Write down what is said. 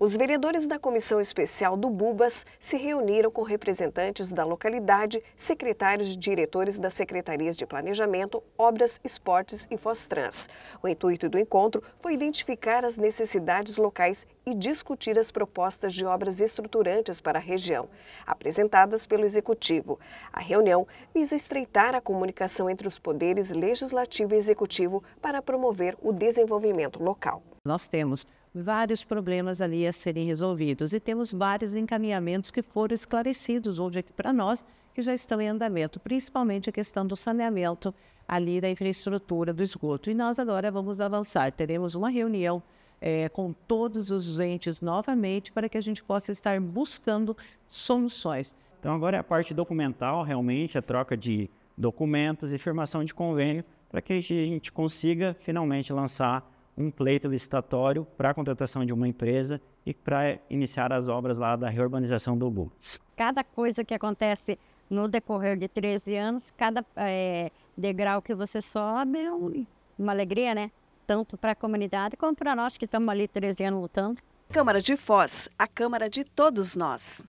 Os vereadores da Comissão Especial do Bubas se reuniram com representantes da localidade, secretários e diretores das secretarias de Planejamento, Obras, Esportes e Fostrans. O intuito do encontro foi identificar as necessidades locais e discutir as propostas de obras estruturantes para a região, apresentadas pelo Executivo. A reunião visa estreitar a comunicação entre os poderes legislativo e executivo para promover o desenvolvimento local. Nós temos vários problemas ali a serem resolvidos e temos vários encaminhamentos que foram esclarecidos hoje aqui para nós, que já estão em andamento, principalmente a questão do saneamento ali da infraestrutura do esgoto. E nós agora vamos avançar, teremos uma reunião é, com todos os entes novamente para que a gente possa estar buscando soluções. Então agora é a parte documental, realmente, a troca de documentos e firmação de convênio para que a gente consiga finalmente lançar um pleito licitatório para a contratação de uma empresa e para iniciar as obras lá da reurbanização do Búzios. Cada coisa que acontece no decorrer de 13 anos, cada é, degrau que você sobe, é uma alegria, né? Tanto para a comunidade como para nós que estamos ali 13 anos lutando. Câmara de Foz, a Câmara de todos nós.